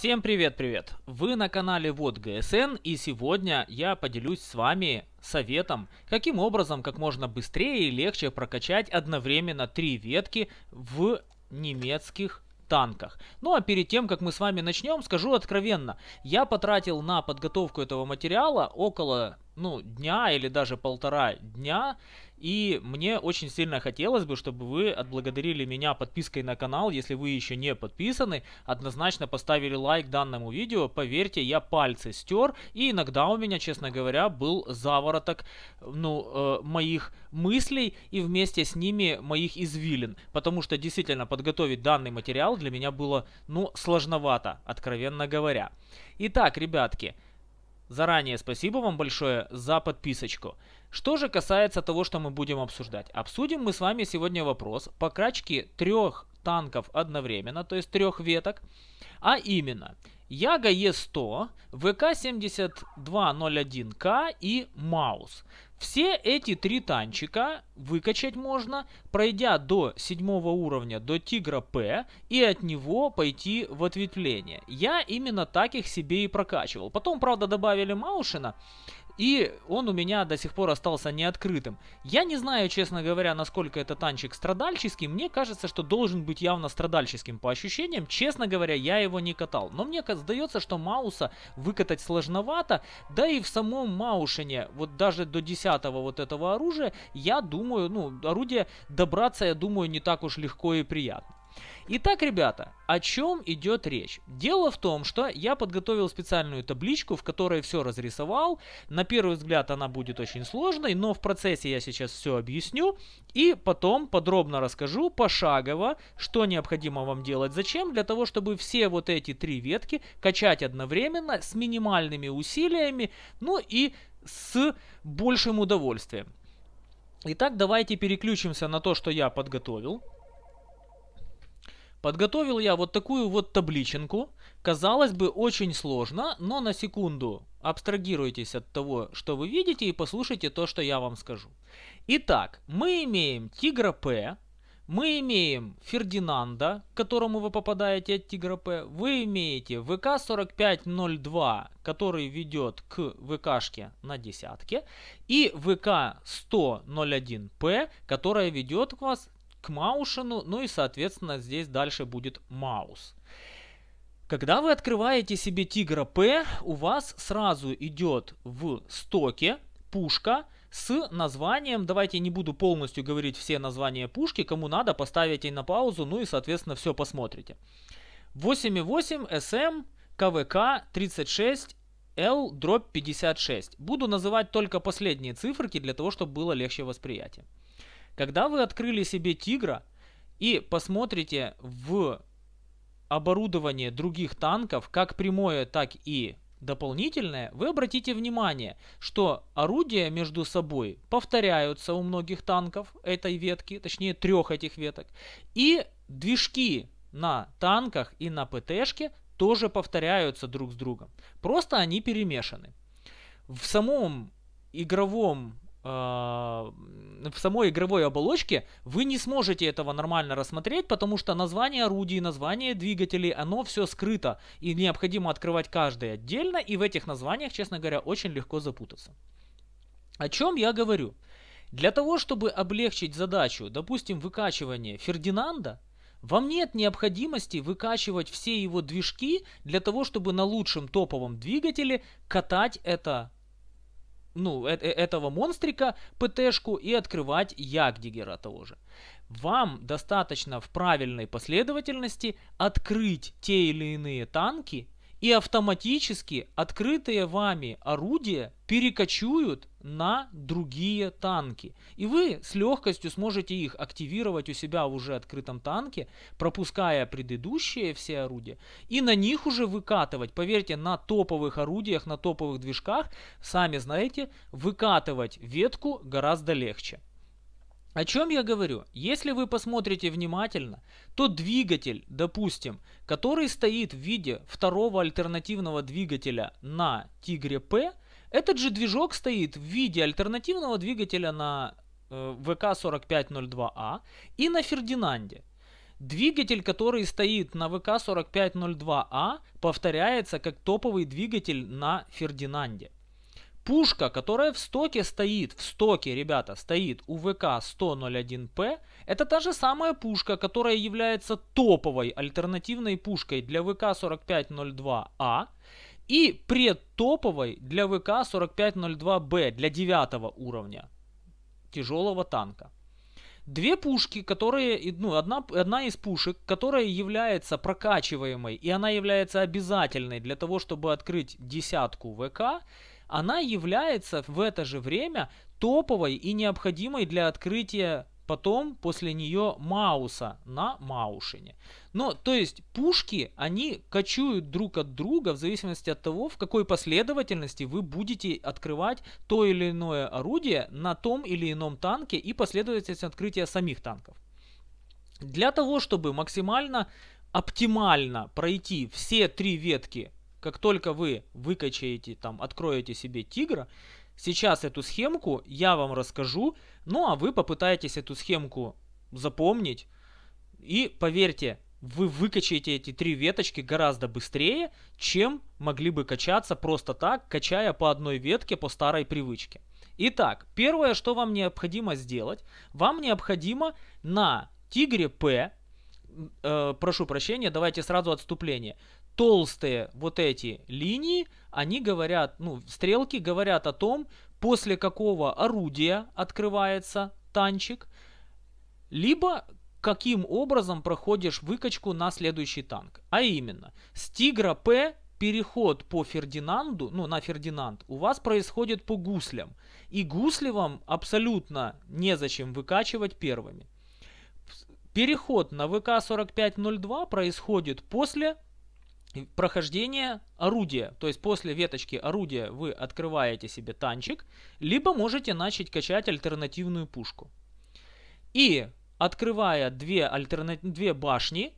Всем привет-привет! Вы на канале Вот ГСН и сегодня я поделюсь с вами советом, каким образом как можно быстрее и легче прокачать одновременно три ветки в немецких танках. Ну а перед тем, как мы с вами начнем, скажу откровенно, я потратил на подготовку этого материала около ну, дня или даже полтора дня, и мне очень сильно хотелось бы, чтобы вы отблагодарили меня подпиской на канал, если вы еще не подписаны. Однозначно поставили лайк данному видео. Поверьте, я пальцы стер. И иногда у меня, честно говоря, был завороток ну, э, моих мыслей и вместе с ними моих извилин. Потому что действительно подготовить данный материал для меня было ну, сложновато, откровенно говоря. Итак, ребятки, заранее спасибо вам большое за подписочку. Что же касается того, что мы будем обсуждать? Обсудим мы с вами сегодня вопрос покрачки трех танков одновременно, то есть трех веток, а именно Яга Е100, ВК-7201К и Маус. Все эти три танчика выкачать можно, пройдя до седьмого уровня, до Тигра П, и от него пойти в ответвление. Я именно так их себе и прокачивал. Потом, правда, добавили Маушина, и он у меня до сих пор остался неоткрытым. Я не знаю, честно говоря, насколько этот танчик страдальческий. Мне кажется, что должен быть явно страдальческим по ощущениям. Честно говоря, я его не катал. Но мне сдается, что Мауса выкатать сложновато. Да и в самом Маушине, вот даже до 10 вот этого оружия, я думаю, ну, орудие добраться, я думаю, не так уж легко и приятно. Итак, ребята, о чем идет речь? Дело в том, что я подготовил специальную табличку, в которой все разрисовал. На первый взгляд она будет очень сложной, но в процессе я сейчас все объясню. И потом подробно расскажу пошагово, что необходимо вам делать, зачем, для того, чтобы все вот эти три ветки качать одновременно с минимальными усилиями, ну и с большим удовольствием. Итак, давайте переключимся на то, что я подготовил. Подготовил я вот такую вот табличенку. Казалось бы, очень сложно, но на секунду абстрагируйтесь от того, что вы видите, и послушайте то, что я вам скажу. Итак, мы имеем тигра П, мы имеем Фердинанда, к которому вы попадаете от Тигра П. Вы имеете ВК-4502, который ведет к ВКшке на десятке. И ВК-10001П, которая ведет к вас к Маушину, ну и, соответственно, здесь дальше будет Маус. Когда вы открываете себе тигра П, у вас сразу идет в стоке пушка с названием, давайте я не буду полностью говорить все названия пушки, кому надо, поставите на паузу, ну и, соответственно, все посмотрите. 8.8 SM КВК 36 L дробь 56. Буду называть только последние циферки для того, чтобы было легче восприятие. Когда вы открыли себе тигра и посмотрите в оборудование других танков, как прямое, так и дополнительное, вы обратите внимание, что орудия между собой повторяются у многих танков этой ветки, точнее трех этих веток, и движки на танках и на ПТшке тоже повторяются друг с другом. Просто они перемешаны. В самом игровом а, в самой игровой оболочке вы не сможете этого нормально рассмотреть, потому что название орудий, название двигателей, оно все скрыто, и необходимо открывать каждый отдельно, и в этих названиях, честно говоря, очень легко запутаться. О чем я говорю? Для того, чтобы облегчить задачу, допустим, выкачивание Фердинанда, вам нет необходимости выкачивать все его движки для того, чтобы на лучшем топовом двигателе катать это ну, э, э этого монстрика, ПТшку, и открывать Ягдигера того же. Вам достаточно в правильной последовательности открыть те или иные танки и автоматически открытые вами орудия перекочуют на другие танки. И вы с легкостью сможете их активировать у себя в уже открытом танке, пропуская предыдущие все орудия, и на них уже выкатывать. Поверьте, на топовых орудиях, на топовых движках, сами знаете, выкатывать ветку гораздо легче. О чем я говорю? Если вы посмотрите внимательно, то двигатель, допустим, который стоит в виде второго альтернативного двигателя на Тигре П, этот же движок стоит в виде альтернативного двигателя на э, ВК-4502А а и на Фердинанде. Двигатель, который стоит на ВК-4502А, а, повторяется как топовый двигатель на Фердинанде. Пушка, которая в стоке стоит, в стоке, ребята, стоит у ВК-10001П, это та же самая пушка, которая является топовой альтернативной пушкой для ВК-4502А а и предтоповой для ВК-4502Б, для 9 уровня тяжелого танка. Две пушки, которые, ну, одна, одна из пушек, которая является прокачиваемой, и она является обязательной для того, чтобы открыть десятку ВК, она является в это же время топовой и необходимой для открытия потом после нее Мауса на Маушине. Но, то есть, пушки, они кочуют друг от друга в зависимости от того, в какой последовательности вы будете открывать то или иное орудие на том или ином танке и последовательность открытия самих танков. Для того, чтобы максимально оптимально пройти все три ветки как только вы выкачаете, там, откроете себе тигра, сейчас эту схемку я вам расскажу, ну а вы попытаетесь эту схемку запомнить. И поверьте, вы выкачаете эти три веточки гораздо быстрее, чем могли бы качаться просто так, качая по одной ветке по старой привычке. Итак, первое, что вам необходимо сделать, вам необходимо на тигре P, э, прошу прощения, давайте сразу отступление толстые вот эти линии, они говорят, ну, стрелки говорят о том, после какого орудия открывается танчик, либо каким образом проходишь выкачку на следующий танк. А именно, с Тигра П переход по Фердинанду, ну на Фердинанд, у вас происходит по гуслям. И гусли вам абсолютно незачем выкачивать первыми. Переход на ВК-4502 происходит после прохождение орудия. То есть после веточки орудия вы открываете себе танчик, либо можете начать качать альтернативную пушку. И открывая две, альтерна... две башни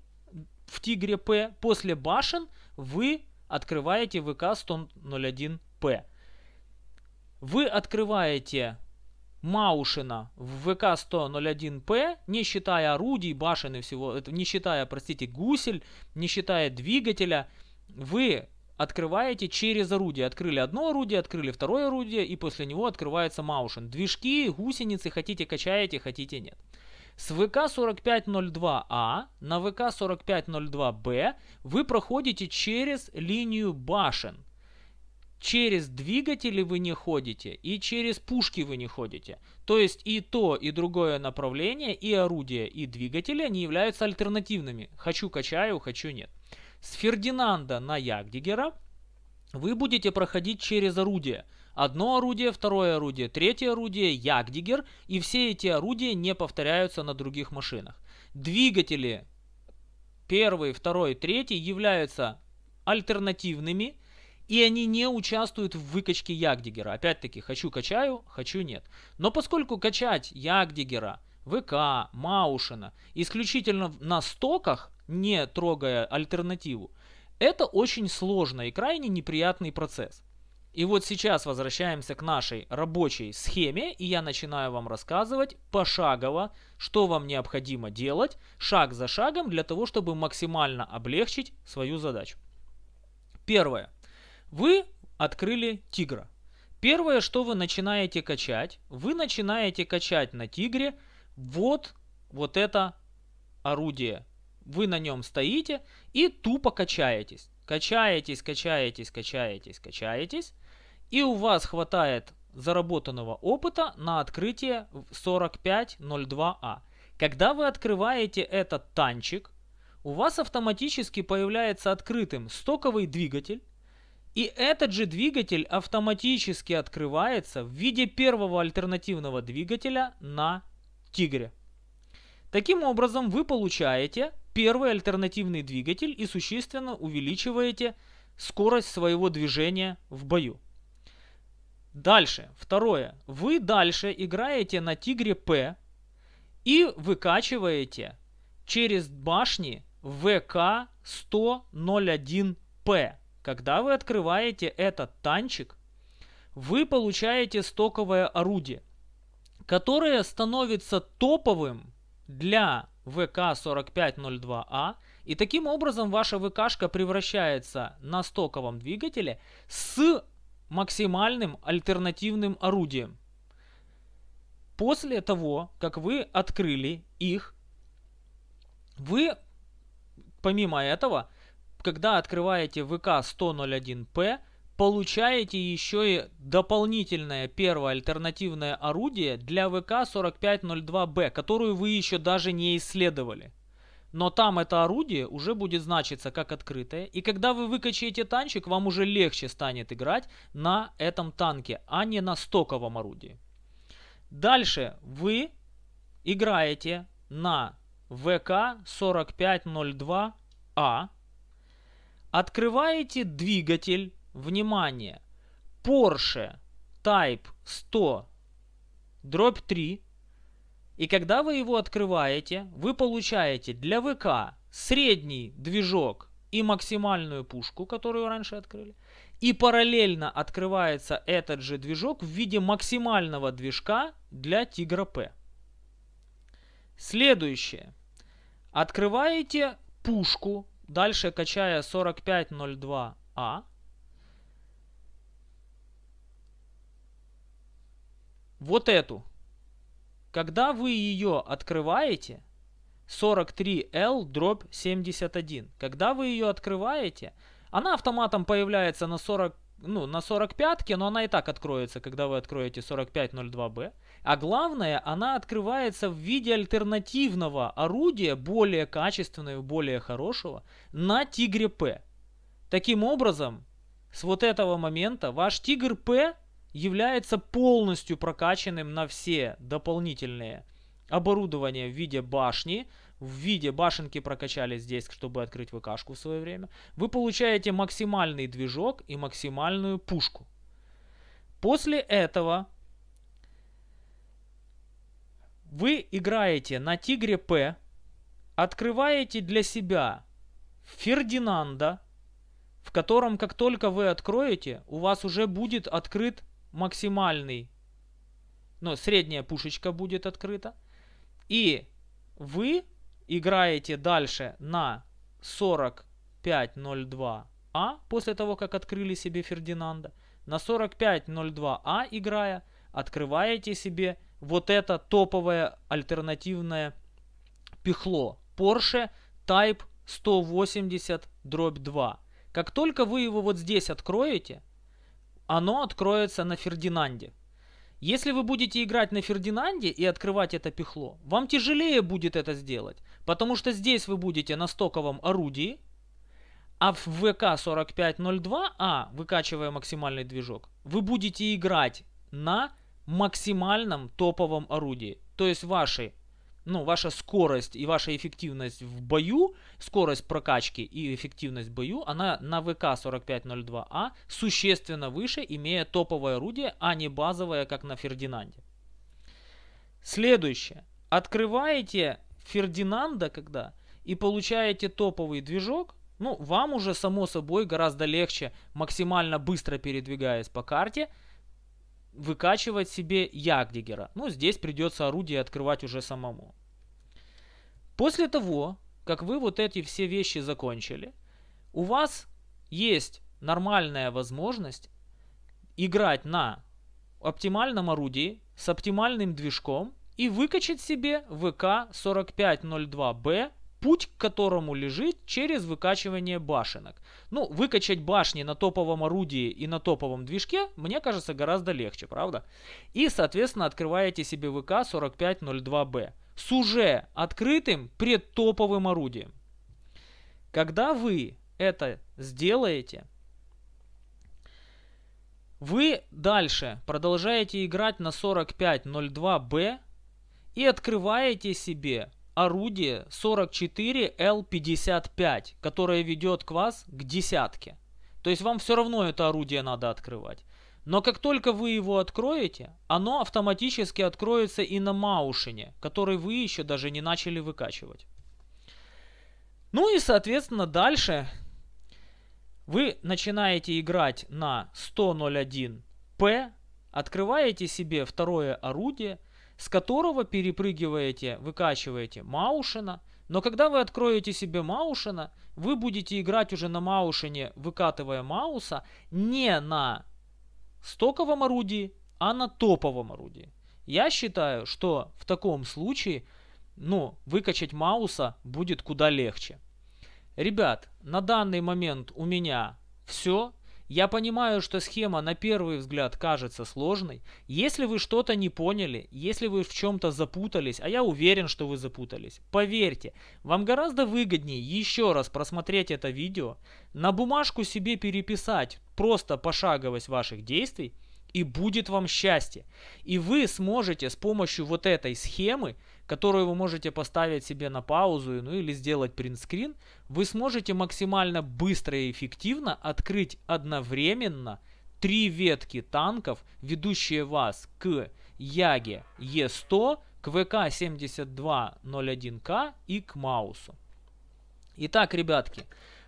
в Тигре П, после башен вы открываете ВК 101П. Вы открываете Маушина в вк 100 п не считая орудий, башен и всего, не считая, простите, гусель, не считая двигателя, вы открываете через орудие. Открыли одно орудие, открыли второе орудие, и после него открывается Маушин. Движки, гусеницы, хотите качаете, хотите нет. С ВК-4502А а на ВК-4502Б вы проходите через линию башен – через двигатели вы не ходите, и через пушки вы не ходите. То есть и то, и другое направление, и орудие, и двигатели, они являются альтернативными. Хочу качаю, хочу нет. С Фердинанда на Ягдигера вы будете проходить через орудие. Одно орудие, второе орудие, третье орудие, Ягдигер, и все эти орудия не повторяются на других машинах. Двигатели первый, второй, третий являются альтернативными – и они не участвуют в выкачке Ягдигера. Опять-таки, хочу качаю, хочу нет. Но поскольку качать Ягдигера, ВК, Маушина исключительно на стоках, не трогая альтернативу, это очень сложный и крайне неприятный процесс. И вот сейчас возвращаемся к нашей рабочей схеме, и я начинаю вам рассказывать пошагово, что вам необходимо делать, шаг за шагом, для того, чтобы максимально облегчить свою задачу. Первое. Вы открыли тигра. Первое, что вы начинаете качать, вы начинаете качать на тигре вот, вот это орудие. Вы на нем стоите и тупо качаетесь. Качаетесь, качаетесь, качаетесь, качаетесь. И у вас хватает заработанного опыта на открытие 4502А. А. Когда вы открываете этот танчик, у вас автоматически появляется открытым стоковый двигатель, и этот же двигатель автоматически открывается в виде первого альтернативного двигателя на Тигре. Таким образом, вы получаете первый альтернативный двигатель и существенно увеличиваете скорость своего движения в бою. Дальше. Второе. Вы дальше играете на Тигре П и выкачиваете через башни ВК-10001П. Когда вы открываете этот танчик, вы получаете стоковое орудие, которое становится топовым для ВК-4502А, а, и таким образом ваша ВКшка превращается на стоковом двигателе с максимальным альтернативным орудием. После того, как вы открыли их, вы помимо этого когда открываете ВК 10101 п получаете еще и дополнительное первое альтернативное орудие для ВК-4502Б, которую вы еще даже не исследовали. Но там это орудие уже будет значиться как открытое, и когда вы выкачаете танчик, вам уже легче станет играть на этом танке, а не на стоковом орудии. Дальше вы играете на ВК-4502А, Открываете двигатель, внимание, Porsche Type 100 дробь 3. И когда вы его открываете, вы получаете для ВК средний движок и максимальную пушку, которую раньше открыли. И параллельно открывается этот же движок в виде максимального движка для Тигра П. Следующее. Открываете пушку Дальше, качая 4502А, а. вот эту. Когда вы ее открываете, 43L дробь 71. Когда вы ее открываете, она автоматом появляется на 40 ну, на 45-ке, но она и так откроется, когда вы откроете 4502B. А главное, она открывается в виде альтернативного орудия, более качественного, более хорошего, на Тигре П. Таким образом, с вот этого момента ваш Тигр П является полностью прокачанным на все дополнительные оборудования в виде башни, в виде башенки прокачали здесь, чтобы открыть ВКшку в свое время, вы получаете максимальный движок и максимальную пушку. После этого вы играете на Тигре П, открываете для себя Фердинанда, в котором как только вы откроете, у вас уже будет открыт максимальный, ну, средняя пушечка будет открыта. И вы играете дальше на 45.02А, а, после того, как открыли себе Фердинанда. На 45.02А а играя, открываете себе вот это топовое альтернативное пихло Porsche Type 180 дробь 2. Как только вы его вот здесь откроете, оно откроется на Фердинанде. Если вы будете играть на Фердинанде и открывать это пихло, вам тяжелее будет это сделать. Потому что здесь вы будете на стоковом орудии, а в ВК4502А, а, выкачивая максимальный движок, вы будете играть на максимальном топовом орудии. То есть ваши, ну, ваша скорость и ваша эффективность в бою, скорость прокачки и эффективность в бою, она на ВК4502А а существенно выше, имея топовое орудие, а не базовое, как на Фердинанде. Следующее. Открываете Фердинанда, когда, и получаете топовый движок, ну, вам уже, само собой, гораздо легче, максимально быстро передвигаясь по карте, выкачивать себе Ягдигера. Ну, здесь придется орудие открывать уже самому. После того, как вы вот эти все вещи закончили, у вас есть нормальная возможность играть на оптимальном орудии с оптимальным движком и выкачать себе ВК-4502Б, путь к которому лежит через выкачивание башенок. Ну, выкачать башни на топовом орудии и на топовом движке, мне кажется, гораздо легче, правда? И, соответственно, открываете себе ВК-4502Б с уже открытым предтоповым орудием. Когда вы это сделаете, вы дальше продолжаете играть на 4502 б и открываете себе орудие 44L55, которое ведет к вас к десятке. То есть вам все равно это орудие надо открывать. Но как только вы его откроете, оно автоматически откроется и на Маушине, который вы еще даже не начали выкачивать. Ну и соответственно дальше вы начинаете играть на 101p, открываете себе второе орудие – с которого перепрыгиваете, выкачиваете Маушина. Но когда вы откроете себе Маушина, вы будете играть уже на Маушине, выкатывая Мауса, не на стоковом орудии, а на топовом орудии. Я считаю, что в таком случае ну, выкачать Мауса будет куда легче. Ребят, на данный момент у меня все. Я понимаю, что схема на первый взгляд кажется сложной. Если вы что-то не поняли, если вы в чем-то запутались, а я уверен, что вы запутались, поверьте, вам гораздо выгоднее еще раз просмотреть это видео, на бумажку себе переписать просто пошаговость ваших действий, и будет вам счастье. И вы сможете с помощью вот этой схемы которую вы можете поставить себе на паузу ну, или сделать принтскрин, вы сможете максимально быстро и эффективно открыть одновременно три ветки танков, ведущие вас к Яге Е100, к ВК-7201К и к Маусу. Итак, ребятки,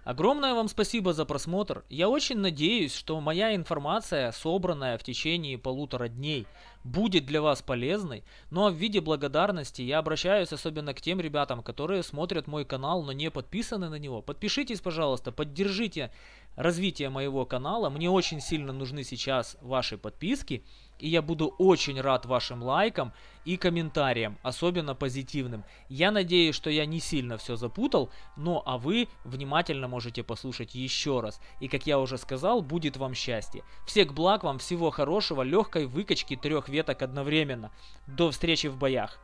огромное вам спасибо за просмотр. Я очень надеюсь, что моя информация, собранная в течение полутора дней, будет для вас полезной. Ну а в виде благодарности я обращаюсь особенно к тем ребятам, которые смотрят мой канал, но не подписаны на него. Подпишитесь, пожалуйста, поддержите развитие моего канала. Мне очень сильно нужны сейчас ваши подписки. И я буду очень рад вашим лайкам и комментариям, особенно позитивным. Я надеюсь, что я не сильно все запутал, но а вы внимательно можете послушать еще раз. И как я уже сказал, будет вам счастье. Всех благ вам, всего хорошего, легкой выкачки трех веток одновременно до встречи в боях.